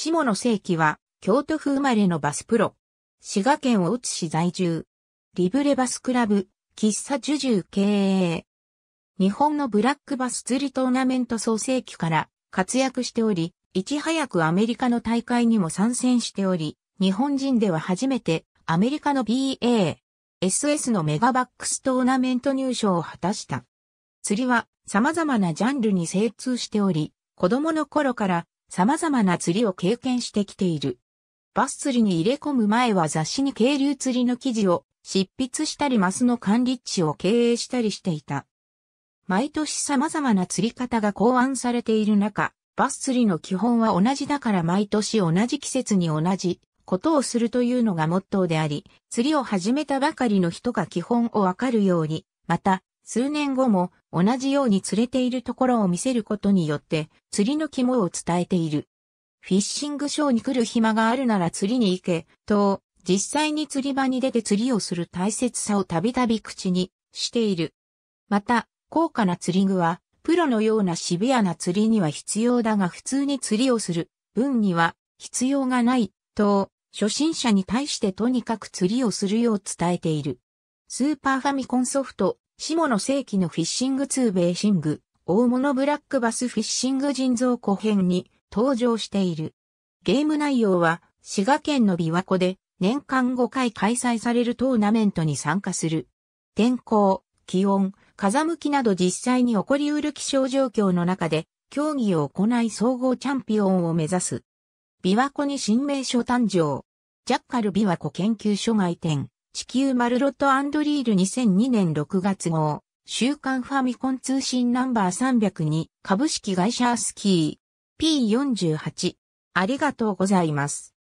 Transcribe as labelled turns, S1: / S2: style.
S1: 下野正規は、京都府生まれのバスプロ。滋賀県大津市在住。リブレバスクラブ、喫茶ジュジュ経営。日本のブラックバス釣りトーナメント創世期から活躍しており、いち早くアメリカの大会にも参戦しており、日本人では初めてアメリカの BA、SS のメガバックストーナメント入賞を果たした。釣りは様々なジャンルに精通しており、子供の頃から様々な釣りを経験してきている。バス釣りに入れ込む前は雑誌に渓流釣りの記事を執筆したりマスの管理地を経営したりしていた。毎年様々な釣り方が考案されている中、バス釣りの基本は同じだから毎年同じ季節に同じことをするというのがモットーであり、釣りを始めたばかりの人が基本をわかるように、また数年後も同じように釣れているところを見せることによって釣りの肝を伝えている。フィッシングショーに来る暇があるなら釣りに行け、と、実際に釣り場に出て釣りをする大切さをたびたび口にしている。また、高価な釣り具は、プロのようなシビアな釣りには必要だが普通に釣りをする分には必要がない、と、初心者に対してとにかく釣りをするよう伝えている。スーパーファミコンソフト下の世紀のフィッシング2ベーシング、大物ブラックバスフィッシング人造湖編に登場している。ゲーム内容は、滋賀県の琵琶湖で年間5回開催されるトーナメントに参加する。天候、気温、風向きなど実際に起こりうる気象状況の中で、競技を行い総合チャンピオンを目指す。琵琶湖に新名所誕生。ジャッカル琵琶湖研究所外展。地球マルロットリール2002年6月号、週刊ファミコン通信ナンバー302、株式会社アスキー、P48。ありがとうございます。